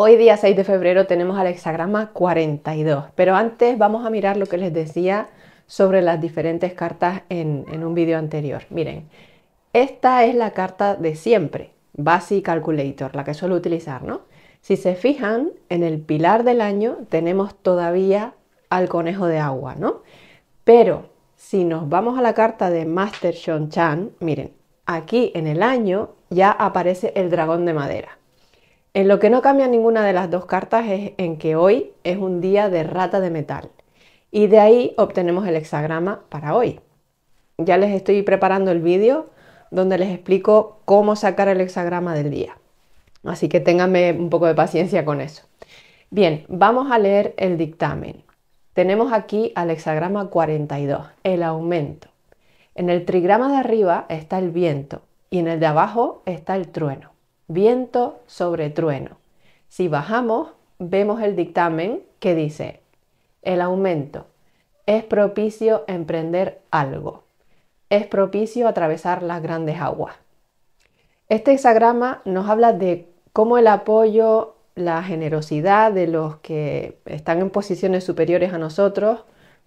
Hoy día 6 de febrero tenemos al hexagrama 42, pero antes vamos a mirar lo que les decía sobre las diferentes cartas en, un vídeo anterior. Miren, esta es la carta de siempre, Basic Calculator, la que suelo utilizar, ¿no? Si se fijan, en el pilar del año tenemos todavía al conejo de agua, ¿no? Pero si nos vamos a la carta de Master John Chan, miren, aquí en el año ya aparece el dragón de madera. En lo que no cambia ninguna de las dos cartas es en que hoy es un día de rata de metal y de ahí obtenemos el hexagrama para hoy. Ya les estoy preparando el vídeo donde les explico cómo sacar el hexagrama del día. Así que ténganme un poco de paciencia con eso. Bien, vamos a leer el dictamen. Tenemos aquí al hexagrama 42, el aumento. En el trigrama de arriba está el viento y en el de abajo está el trueno viento sobre trueno. Si bajamos, vemos el dictamen que dice, el aumento es propicio emprender algo, es propicio atravesar las grandes aguas. Este hexagrama nos habla de cómo el apoyo, la generosidad de los que están en posiciones superiores a nosotros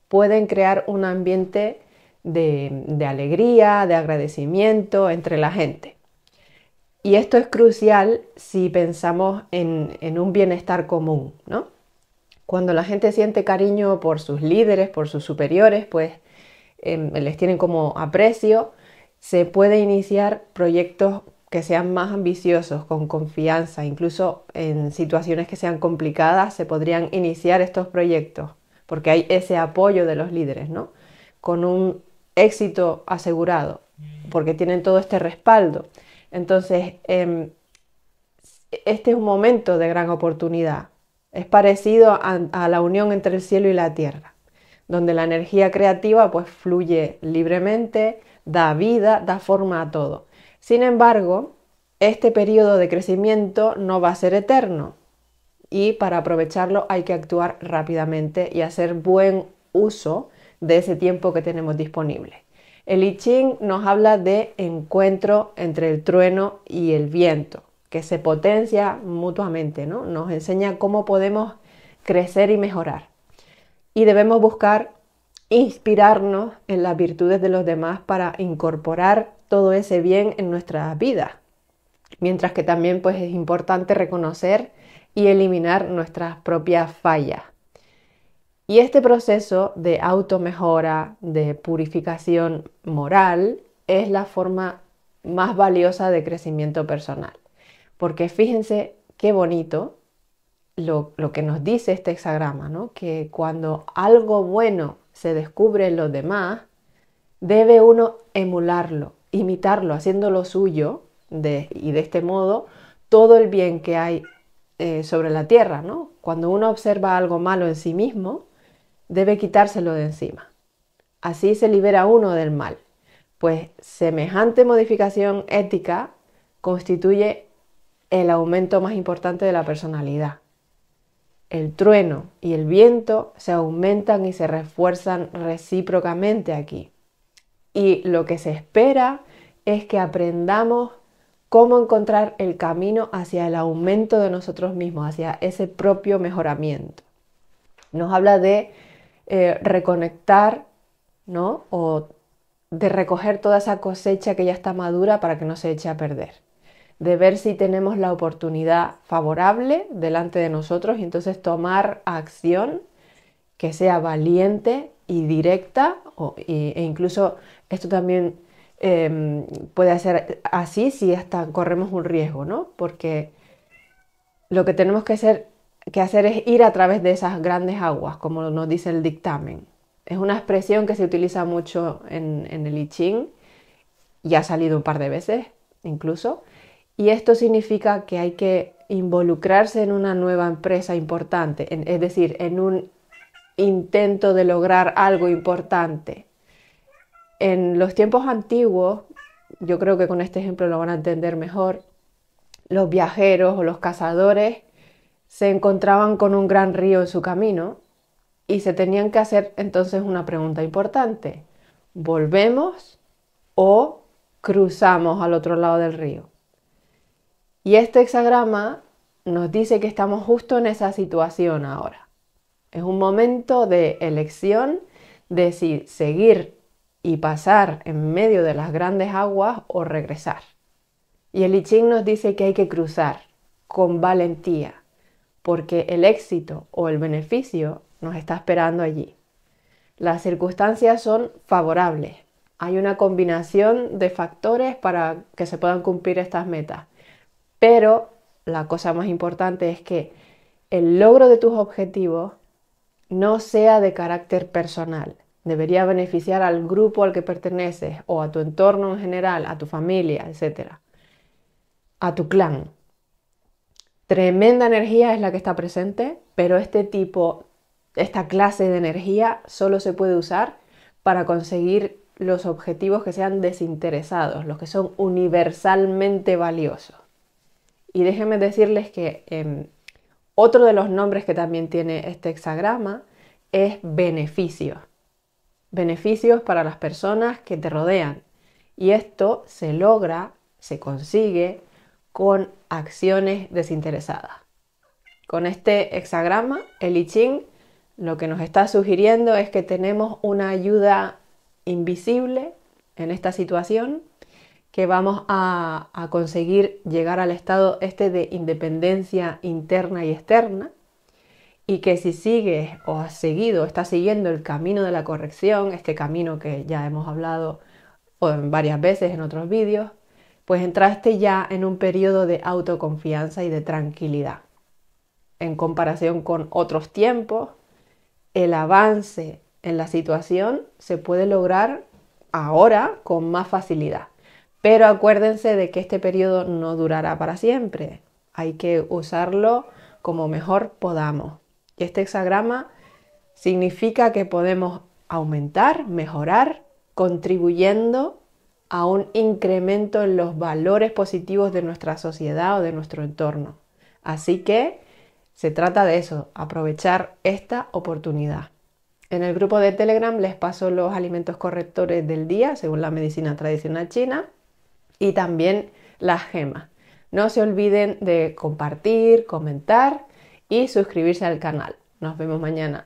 pueden crear un ambiente de, de alegría, de agradecimiento entre la gente. Y esto es crucial si pensamos en, un bienestar común, ¿no? Cuando la gente siente cariño por sus líderes, por sus superiores, pues em, les tienen como aprecio, se puede iniciar proyectos que sean más ambiciosos, con confianza, incluso en situaciones que sean complicadas se podrían iniciar estos proyectos, porque hay ese apoyo de los líderes, ¿no? Con un éxito asegurado, porque tienen todo este respaldo. Entonces, em, este es un momento de gran oportunidad. Es parecido a, la unión entre el cielo y la tierra, donde la energía creativa pues fluye libremente, da vida, da forma a todo. Sin embargo, este periodo de crecimiento no va a ser eterno y para aprovecharlo hay que actuar rápidamente y hacer buen uso de ese tiempo que tenemos disponible. El I Ching nos habla de encuentro entre el trueno y el viento, que se potencia mutuamente, ¿no? Nos enseña cómo podemos crecer y mejorar. Y debemos buscar inspirarnos en las virtudes de los demás para incorporar todo ese bien en nuestras vidas. Mientras que también pues, es importante reconocer y eliminar nuestras propias fallas. Y este proceso de auto mejora de purificación moral, es la forma más valiosa de crecimiento personal. Porque fíjense qué bonito lo, que nos dice este hexagrama, ¿no? que cuando algo bueno se descubre en los demás, debe uno emularlo, imitarlo, haciendo lo suyo, y de este modo todo el bien que hay eh, sobre la tierra. ¿no? Cuando uno observa algo malo en sí mismo, debe quitárselo de encima. Así se libera uno del mal, pues semejante modificación ética constituye el aumento más importante de la personalidad. El trueno y el viento se aumentan y se refuerzan recíprocamente aquí. Y lo que se espera es que aprendamos cómo encontrar el camino hacia el aumento de nosotros mismos, hacia ese propio mejoramiento. Nos habla de eh, reconectar, ¿no? O de recoger toda esa cosecha que ya está madura para que no se eche a perder, de ver si tenemos la oportunidad favorable delante de nosotros y entonces tomar acción que sea valiente y directa e incluso esto también em, puede ser así si hasta corremos un riesgo, ¿no? Porque lo que tenemos que hacer que hacer es ir a través de esas grandes aguas, como nos dice el dictamen. Es una expresión que se utiliza mucho en, el I y ha salido un par de veces incluso. Y esto significa que hay que involucrarse en una nueva empresa importante, es decir, en un intento de lograr algo importante. En los tiempos antiguos, yo creo que con este ejemplo lo van a entender mejor, los viajeros o los cazadores se encontraban con un gran río en su camino y se tenían que hacer entonces una pregunta importante. ¿Volvemos o cruzamos al otro lado del río? Y este hexagrama nos dice que estamos justo en esa situación ahora. Es un momento de elección de si seguir y pasar en medio de las grandes aguas o regresar. Y el I Ching nos dice que hay que cruzar con valentía, porque el éxito o el beneficio nos está esperando allí. Las circunstancias son favorables. Hay una combinación de factores para que se puedan cumplir estas metas. Pero la cosa más importante es que el logro de tus objetivos no sea de carácter personal. Debería beneficiar al grupo al que perteneces o a tu entorno en general, a tu familia, etc. A tu clan, tremenda energía es la que está presente, pero este tipo, esta clase de energía solo se puede usar para conseguir los objetivos que sean desinteresados, los que son universalmente valiosos. Y déjenme decirles que em, otro de los nombres que también tiene este hexagrama es beneficio. Beneficios para las personas que te rodean. Y esto se logra, se consigue, con acciones desinteresadas. Con este hexagrama, el I Ching lo que nos está sugiriendo es que tenemos una ayuda invisible en esta situación, que vamos a, conseguir llegar al estado este de independencia interna y externa, y que si sigues o has seguido, está siguiendo el camino de la corrección, este camino que ya hemos hablado varias veces en otros vídeos, pues entraste ya en un periodo de autoconfianza y de tranquilidad. En comparación con otros tiempos, el avance en la situación se puede lograr ahora con más facilidad. Pero acuérdense de que este periodo no durará para siempre. Hay que usarlo como mejor podamos. Y este hexagrama significa que podemos aumentar, mejorar, contribuyendo a un incremento en los valores positivos de nuestra sociedad o de nuestro entorno. Así que se trata de eso, aprovechar esta oportunidad. En el grupo de Telegram les paso los alimentos correctores del día según la medicina tradicional china y también las gemas. No se olviden de compartir, comentar y suscribirse al canal. Nos vemos mañana.